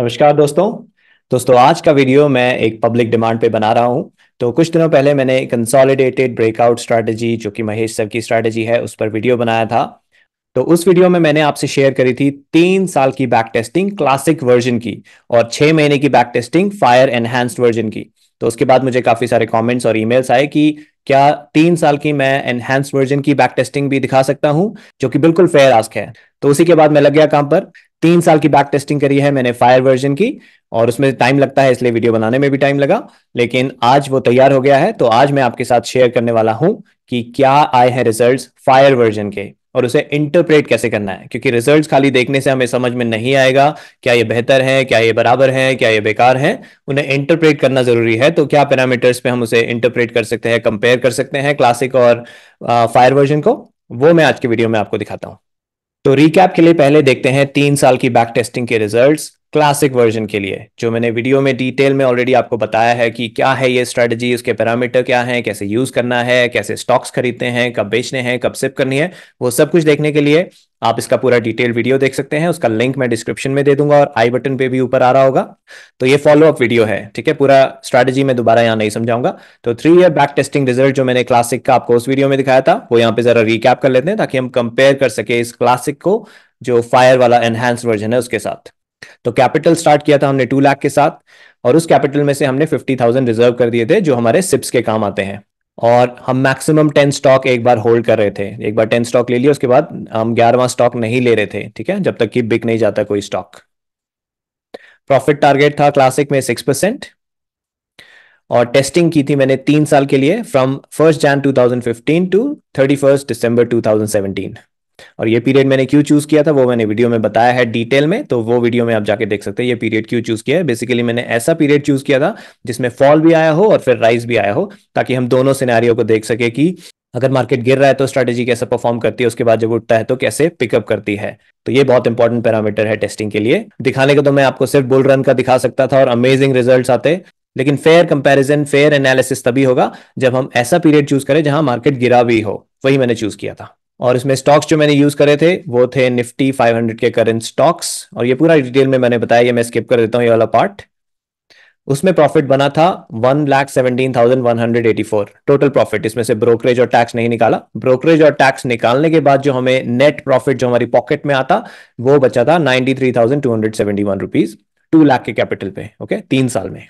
नमस्कार दोस्तों दोस्तों आज का वीडियो मैं एक पब्लिक डिमांड पे बना रहा हूँ तो कुछ दिनों पहले मैंने कंसोलिडेटेड ब्रेकआउट स्ट्रैटेजी जो कि महेश सर की स्ट्रैटेजी है उस पर वीडियो बनाया था तो उस वीडियो में मैंने आपसे शेयर करी थी तीन साल की बैक टेस्टिंग क्लासिक वर्जन की और छह महीने की बैक टेस्टिंग फायर एनहेंस्ड वर्जन की तो उसके बाद मुझे काफी सारे कॉमेंट्स और ईमेल्स आए कि क्या तीन साल की मैं एनहेंस वर्जन की बैक टेस्टिंग भी दिखा सकता हूं जो कि बिल्कुल फेयर आस्क है तो उसी के बाद मैं लग गया काम पर तीन साल की बैक टेस्टिंग करी है मैंने फायर वर्जन की और उसमें टाइम लगता है इसलिए वीडियो बनाने में भी टाइम लगा लेकिन आज वो तैयार हो गया है तो आज मैं आपके साथ शेयर करने वाला हूं कि क्या आए हैं रिजल्ट्स फायर वर्जन के और उसे इंटरप्रेट कैसे करना है क्योंकि रिजल्ट्स खाली देखने से हमें समझ में नहीं आएगा क्या ये बेहतर है क्या ये बराबर है क्या ये बेकार है उन्हें इंटरप्रेट करना जरूरी है तो क्या पैरामीटर्स पे हम उसे इंटरप्रेट कर सकते हैं कंपेयर कर सकते हैं क्लासिक और फायर वर्जन को वो मैं आज के वीडियो में आपको दिखाता हूं तो रिकैप के लिए पहले देखते हैं तीन साल की बैक टेस्टिंग के रिजल्ट्स क्लासिक वर्जन के लिए जो मैंने वीडियो में डिटेल में ऑलरेडी आपको बताया है कि क्या है ये स्ट्रेटजी उसके पैरामीटर क्या हैं कैसे यूज करना है कैसे स्टॉक्स खरीदते हैं कब बेचने हैं कब सिप करनी है वो सब कुछ देखने के लिए आप इसका पूरा डिटेल वीडियो देख सकते हैं उसका लिंक मैं डिस्क्रिप्शन में दे दूंगा और आई बटन पे भी ऊपर आ रहा होगा तो ये अप वीडियो है ठीक है पूरा स्ट्रेटेजी मैं दोबारा यहाँ नहीं समझाऊंगा तो three year back testing result जो मैंने क्लासिक का आपको उस वीडियो में दिखाया था वो यहाँ पे जरा रिकैप कर लेते हैं ताकि हम कंपेयर कर सके इस क्लासिक को जो फायर वाला एनहेंस वर्जन है उसके साथ तो कैपिटल स्टार्ट किया था हमने टू लाख के साथ और उस कैपिटल में से हमने फिफ्टी थाउजेंड रिजर्व कर दिए थे जो हमारे सिप्स के काम आते हैं और हम मैक्सिमम टेन स्टॉक एक बार होल्ड कर रहे थे एक बार टेन स्टॉक ले लिया उसके बाद हम ग्यारहवा स्टॉक नहीं ले रहे थे ठीक है जब तक कि बिक नहीं जाता कोई स्टॉक प्रॉफिट टारगेट था क्लासिक में सिक्स परसेंट और टेस्टिंग की थी मैंने तीन साल के लिए from first Jan 2015 to thirty first December 2017 और ये पीरियड मैंने क्यों चूज किया था वो मैंने वीडियो में बताया है डिटेल में तो वो वीडियो में आप जाके देख सकते हैं ये पीरियड क्यों चूज किया है बेसिकली मैंने ऐसा पीरियड चूज किया था जिसमें फॉल भी आया हो और फिर राइज भी आया हो ताकि हम दोनों सिनारियों को देख सके कि अगर मार्केट गिर रहा है तो स्ट्रेटेजी कैसे परफॉर्म करती है उसके बाद जब उठता है तो कैसे पिकअप करती है तो ये बहुत इंपॉर्टेंट पैरामीटर है टेस्टिंग के लिए दिखाने को तो मैं आपको सिर्फ बुल रन का दिखा सकता था और अमेजिंग रिजल्ट आते लेकिन फेयर कंपैरिजन फेयर एनालिसिस तभी होगा जब हम ऐसा पीरियड चूज करें जहां मार्केट गिरा भी हो वही मैंने चूज किया था और इसमें स्टॉक्स जो मैंने यूज करे थे वो थे निफ्टी 500 के करेंट स्टॉक्स और ये पूरा डिटेल में मैंने बताया ये मैं स्किप कर देता हूँ ये वाला पार्ट उसमें प्रॉफिट बना था one lakh seventeen thousand one hundred eighty four total profit इसमें से ब्रोकरेज और टैक्स नहीं निकाला ब्रोकरेज और टैक्स निकालने के बाद जो हमें नेट प्रॉफिट जो हमारी पॉकेट में आता वो बचा था ninety three thousand two hundred seventy one rupees two lakh के कैपिटल पे ओके तीन साल में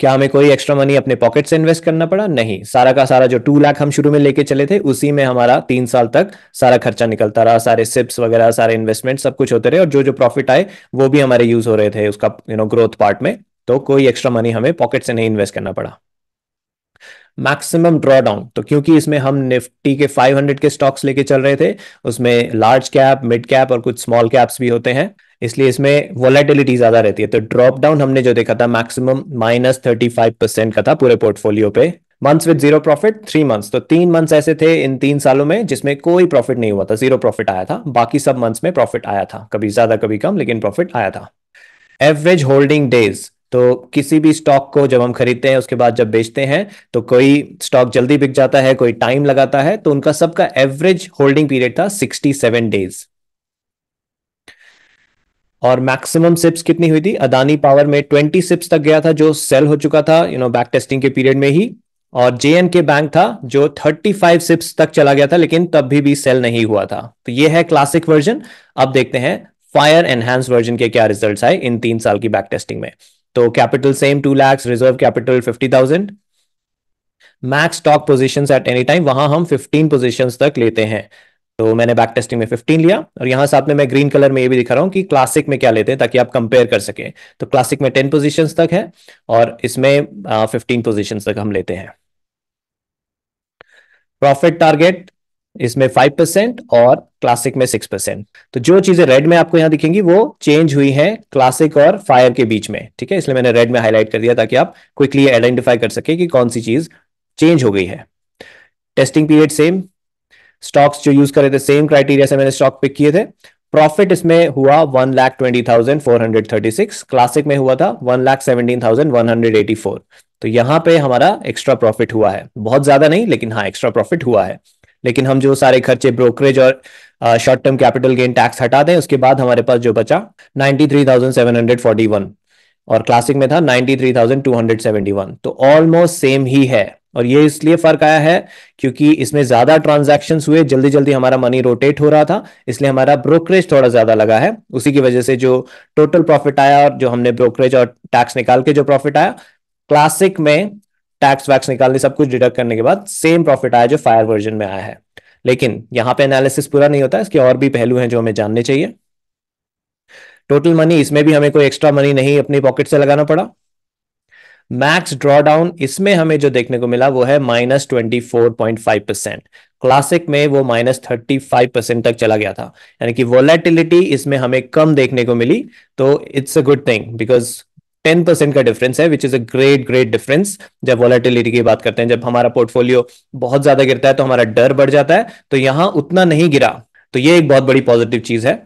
क्या हमें कोई एक्स्ट्रा मनी अपने पॉकेट से इन्वेस्ट करना पड़ा नहीं सारा का सारा जो टू लाख हम शुरू में लेके चले थे उसी में हमारा तीन साल तक सारा खर्चा निकलता रहा सारे सिप्स वगैरह सारे इन्वेस्टमेंट सब कुछ होते रहे और जो जो प्रॉफिट आए वो भी हमारे यूज हो रहे थे उसका यू नो ग्रोथ पार्ट में तो कोई एक्स्ट्रा मनी हमें पॉकेट से नहीं इन्वेस्ट करना पड़ा मैक्सिमम ड्रॉडाउन तो क्योंकि इसमें हम निफ्टी के 500 के स्टॉक्स लेके चल रहे थे उसमें लार्ज कैप मिड कैप और कुछ स्मॉल कैप्स भी होते हैं इसलिए इसमें वॉलेटिलिटी ज्यादा रहती है तो ड्रॉप डाउन हमने जो देखा था maximum minus thirty five percent का था पूरे पोर्टफोलियो पे months with zero profit three months तो तीन मंथ्स ऐसे थे इन तीन सालों में जिसमें कोई प्रॉफिट नहीं हुआ था जीरो प्रॉफिट आया था बाकी सब मंथ्स में प्रॉफिट आया था कभी ज्यादा कभी कम लेकिन प्रॉफिट आया था एवरेज होल्डिंग डेज तो किसी भी स्टॉक को जब हम खरीदते हैं उसके बाद जब बेचते हैं तो कोई स्टॉक जल्दी बिक जाता है कोई टाइम लगाता है तो उनका सबका एवरेज होल्डिंग पीरियड था सिक्सटी सेवन डेज और मैक्सिमम सिप्स कितनी हुई थी अदानी पावर में ट्वेंटी सिप्स तक गया था जो सेल हो चुका था यू नो बैक टेस्टिंग के पीरियड में ही और जे एंड के बैंक था जो 35 सिप्स तक चला गया था लेकिन तब भी भी सेल नहीं हुआ था तो ये है क्लासिक वर्जन अब देखते हैं फायर एनहैंस वर्जन के क्या रिजल्ट आए इन तीन साल की बैक टेस्टिंग में तो capital same two lakhs reserve capital fifty thousand max stock position at any time वहां हम फिफ्टीन पोजिशन तक लेते हैं तो मैंने बैक टेस्टिंग में 15 लिया और यहाँ साथ में मैं ग्रीन कलर में ये भी दिखा रहा हूँ कि क्लासिक में क्या लेते हैं ताकि आप कंपेयर कर सकें तो क्लासिक में टेन पोजिशन तक है और इसमें फिफ्टीन पोजिशन तक हम लेते हैं प्रॉफिट टारगेट इसमें फाइव परसेंट और क्लासिक में सिक्स परसेंट तो जो चीजें रेड में आपको यहां दिखेंगी वो चेंज हुई हैं क्लासिक और फायर के बीच में ठीक है इसलिए मैंने रेड में हाईलाइट कर दिया ताकि आप क्विकली आइडेंटिफाई कर सके कि कौन सी चीज चेंज हो गई है टेस्टिंग पीरियड सेम स्टॉक्स जो यूज करे थे सेम क्राइटेरिया से मैंने स्टॉक पिक किए थे प्रॉफिट इसमें हुआ one lakh twenty thousand four hundred thirty six classic में हुआ था one lakh seventeen thousand one hundred eighty four तो यहाँ पे हमारा एक्स्ट्रा प्रॉफिट हुआ है बहुत ज्यादा नहीं लेकिन हाँ एक्स्ट्रा प्रॉफिट हुआ है लेकिन हम जो सारे खर्चे ब्रोकरेज और short term capital gain tax हटा दें उसके बाद हमारे पास जो बचा वन और क्लासिक में था वन तो ऑलमोस्ट सेम ही है और ये इसलिए फर्क आया है क्योंकि इसमें ज्यादा ट्रांजेक्शन हुए जल्दी जल्दी हमारा मनी रोटेट हो रहा था इसलिए हमारा ब्रोकरेज थोड़ा ज्यादा लगा है उसी की वजह से जो टोटल प्रॉफिट आया और जो हमने ब्रोकरेज और टैक्स निकाल के जो प्रॉफिट आया क्लासिक में टैक्स वैक्स निकालने सब कुछ डिडक्ट करने के बाद सेम प्रॉफिट आया जो फायर वर्जन में आया है लेकिन यहाँ पे एनालिसिस पूरा नहीं होता इसके और भी पहलू हैं जो हमें जानने चाहिए टोटल मनी इसमें भी हमें कोई एक्स्ट्रा मनी नहीं अपनी पॉकेट से लगाना पड़ा मैक्स ड्रॉडाउन इसमें हमें जो देखने को मिला वो है minus twenty four point five percent classic में वो माइनस थर्टी फाइव परसेंट तक चला गया था यानी कि वोलेटिलिटी इसमें हमें कम देखने को मिली तो it's a good thing because ten percent का डिफरेंस है which is a great great difference जब वॉलेटिलिटी की बात करते हैं जब हमारा पोर्टफोलियो बहुत ज्यादा गिरता है तो हमारा डर बढ़ जाता है तो यहां उतना नहीं गिरा तो ये एक बहुत बड़ी पॉजिटिव चीज है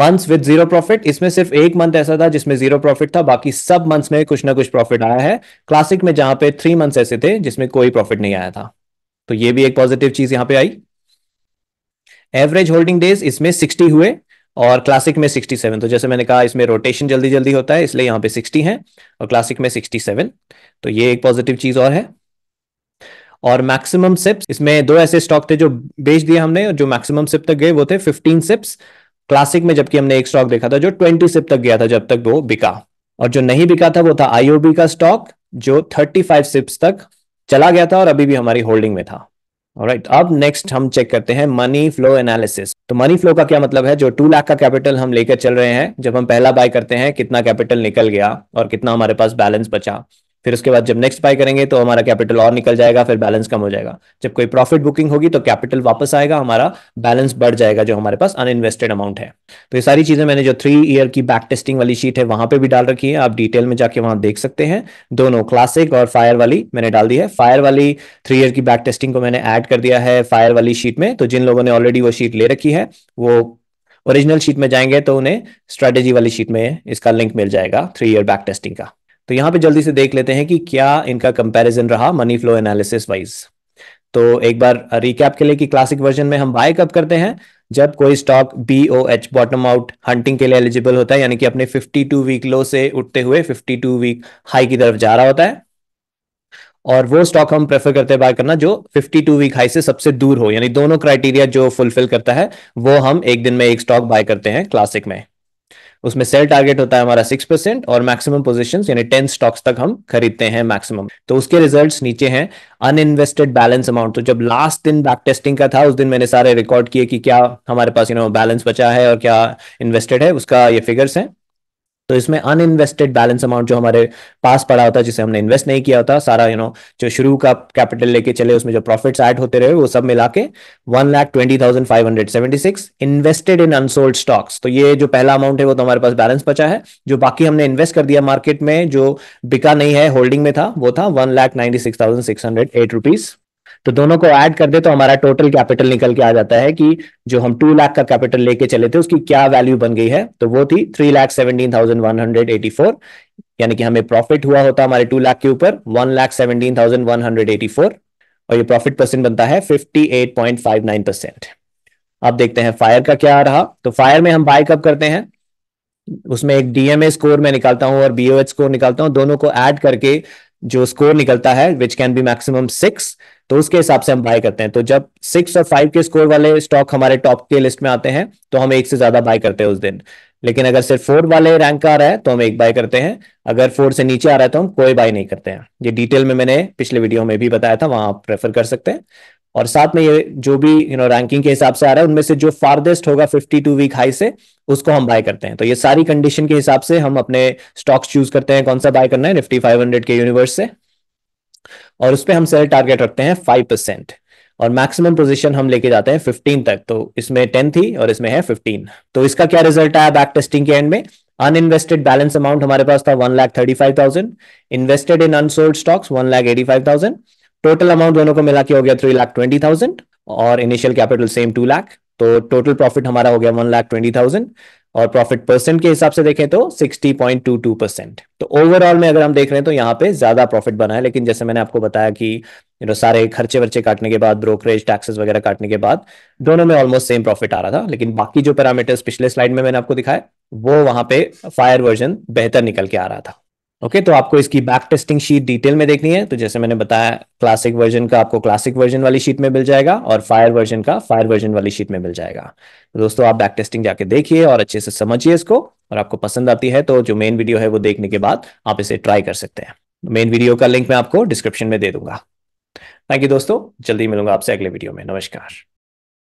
मंथ्स विद जीरो प्रॉफिट इसमें सिर्फ एक मंथ ऐसा था जिसमें जीरो प्रॉफिट था बाकी सब मंथ्स में कुछ ना कुछ प्रॉफिट आया है क्लासिक में जहां पे थ्री मंथ्स ऐसे थे जिसमें कोई प्रॉफिट नहीं आया था तो ये भी एक पॉजिटिव चीज यहाँ पे आई एवरेज होल्डिंग डेज इसमें सिक्सटी हुए और क्लासिक में सिक्सटी सेवन तो जैसे मैंने कहा इसमें रोटेशन जल्दी जल्दी होता है इसलिए यहां पे सिक्सटी है और क्लासिक में सिक्सटी सेवन तो ये एक पॉजिटिव चीज और है और मैक्सिमम सिप्स इसमें दो ऐसे स्टॉक थे जो बेच दिए हमने जो मैक्सिमम सिप तक गए वो थे फिफ्टीन सिप्स क्लासिक में जबकि हमने एक स्टॉक देखा था जो ट्वेंटी सिप तक गया था जब तक वो बिका और जो नहीं बिका था वो था आईओबी का स्टॉक जो थर्टी फाइव सिप्स तक चला गया था और अभी भी हमारी होल्डिंग में था राइट अब नेक्स्ट हम चेक करते हैं मनी फ्लो एनालिसिस तो मनी फ्लो का क्या मतलब है जो टू लाख का कैपिटल हम लेकर चल रहे हैं जब हम पहला बाय करते हैं कितना कैपिटल निकल गया और कितना हमारे पास बैलेंस बचा फिर उसके बाद जब नेक्स्ट बाय करेंगे तो हमारा कैपिटल और निकल जाएगा फिर बैलेंस कम हो जाएगा जब कोई प्रॉफिट बुकिंग होगी तो कैपिटल वापस आएगा हमारा बैलेंस बढ़ जाएगा जो हमारे पास अनइन्वेस्टेड अमाउंट है तो ये सारी चीजें मैंने जो थ्री ईयर की बैक टेस्टिंग वाली शीट है वहां पर भी डाल रखी है आप डिटेल में जाके वहां देख सकते हैं दोनों क्लासिक और फायर वाली मैंने डाल दी है फायर वाली थ्री ईयर की बैक टेस्टिंग को मैंने ऐड कर दिया है फायर वाली शीट में तो जिन लोगों ने ऑलरेडी वो शीट ले रखी है वो ओरिजिनल शीट में जाएंगे तो उन्हें स्ट्रेटेजी वाली शीट में इसका लिंक मिल जाएगा थ्री ईयर बैक टेस्टिंग का तो यहां पे जल्दी से देख लेते हैं कि क्या इनका कंपैरिजन रहा मनी फ्लो एनालिसिस वाइज तो एक बार रिकैप के लिए कि क्लासिक वर्जन में हम बाय कब करते हैं जब कोई stock B O H bottom out hunting के लिए एलिजिबल होता है यानी कि अपने 52 वीक लो से उठते हुए 52 वीक हाई की तरफ जा रहा होता है और वो स्टॉक हम प्रेफर करते हैं बाय करना जो 52 वीक हाई से सबसे दूर हो यानी दोनों क्राइटेरिया जो फुलफिल करता है वो हम एक दिन में एक स्टॉक बाय करते हैं क्लासिक में उसमें सेल टारगेट होता है हमारा सिक्स परसेंट और मैक्सिमम पोजिशन यानी टेन स्टॉक्स तक हम खरीदते हैं मैक्सिमम तो उसके रिजल्ट नीचे हैं इन्वेस्टेड बैलेंस अमाउंट तो जब लास्ट दिन बैक टेस्टिंग का था उस दिन मैंने सारे रिकॉर्ड किए कि क्या हमारे पास यू नो बैलेंस बचा है और क्या इन्वेस्टेड है उसका ये फिगर्स है तो इसमें अन इन्वेस्टेड बैलेंस अमाउंट जो हमारे पास पड़ा होता है जिसे हमने इन्वेस्ट नहीं किया होता सारा यू you नो know, जो शुरू का कैपिटल लेके चले उसमें जो प्रॉफिट्स ऐड होते रहे वो सब मिला के one lakh twenty thousand five hundred seventy six invested in unsold stocks तो ये जो पहला अमाउंट है वो तो हमारे पास बैलेंस बचा है जो बाकी हमने इन्वेस्ट कर दिया मार्केट में जो बिका नहीं है होल्डिंग में था वो था one lakh ninety six thousand six hundred eight rupees तो दोनों को ऐड कर दे तो हमारा टोटल कैपिटल निकल के आ जाता है कि जो हम टू लाख का कैपिटल लेके चले थे उसकी क्या वैल्यू बन गई है तो वो थी three lakh seventeen thousand one hundred eighty four यानी कि हमें प्रॉफिट हुआ होता हमारे टू लाख के ऊपर one lakh seventeen thousand one hundred eighty four और ये प्रॉफिट परसेंट बनता है fifty eight point five nine percent अब देखते हैं फायर का क्या रहा तो फायर में हम बाय कब करते हैं उसमें एक डीएमए स्कोर मैं निकालता हूं और बीओएच स्कोर निकालता हूं दोनों को ऐड करके जो स्कोर निकलता है which can be maximum six तो उसके हिसाब से हम बाय करते हैं तो जब सिक्स और फाइव के स्कोर वाले स्टॉक हमारे टॉप के लिस्ट में आते हैं तो हम एक से ज्यादा बाय करते हैं उस दिन लेकिन अगर सिर्फ फोर वाले रैंक का आ रहा है तो हम एक बाय करते हैं अगर फोर से नीचे आ रहा है तो हम कोई बाय नहीं करते हैं ये डिटेल में मैंने पिछले वीडियो में भी बताया था वहां आप प्रेफर कर सकते हैं और साथ में ये जो भी यू नो रैंकिंग के हिसाब से आ रहा है उनमें से जो फार्देस्ट होगा 52 वीक हाई से उसको हम बाय करते हैं तो ये सारी कंडीशन के हिसाब से हम अपने स्टॉक्स चूज करते हैं कौन सा बाय करना है निफ्टी 500 के यूनिवर्स से और उस पर हम सेल टारगेट रखते हैं फाइव परसेंट और मैक्सिमम पोजिशन हम लेके जाते हैं फिफ्टीन तक तो इसमें टेन थी और इसमें है फिफ्टीन तो इसका क्या रिजल्ट आया बैक टेस्टिंग के एंड में अनइन्वेस्टेड बैलेंस अमाउंट हमारे पास था one lakh thirty five thousand invested in unsold stocks one lakh eighty five thousand total amount दोनों को मिला के हो गया थ्री लाख ट्वेंटी थाउजेंड और initial capital same two lakh तो टोटल प्रॉफिट हमारा हो गया वन लाख ट्वेंटी थाउजेंड और प्रॉफिट परसेंट के हिसाब से देखें तो sixty point two two percent तो ओवरऑल में अगर हम देख रहे हैं तो यहाँ पे ज्यादा प्रॉफिट बना है लेकिन जैसे मैंने आपको बताया कि यू नो सारे खर्चे वर्चे काटने के बाद ब्रोकरेज टैक्सेस वगैरह काटने के बाद दोनों में ऑलमोस्ट सेम प्रॉफिट आ रहा था लेकिन बाकी जो पैरामीटर्स पिछले स्लाइड में मैंने आपको दिखाया वो वहां पे फायर वर्जन बेहतर निकल के आ रहा था ओके तो आपको इसकी बैक टेस्टिंग शीट डिटेल में देखनी है तो जैसे मैंने बताया क्लासिक वर्जन का आपको क्लासिक वर्जन वाली शीट में मिल जाएगा और फायर वर्जन का फायर वर्जन वाली शीट में मिल जाएगा तो दोस्तों आप बैक टेस्टिंग जाके देखिए और अच्छे से समझिए इसको और आपको पसंद आती है तो जो मेन वीडियो है वो देखने के बाद आप इसे ट्राई कर सकते हैं मेन वीडियो का लिंक मैं आपको डिस्क्रिप्शन में दे दूंगा थैंक यू दोस्तों जल्दी मिलूंगा आपसे अगले वीडियो में नमस्कार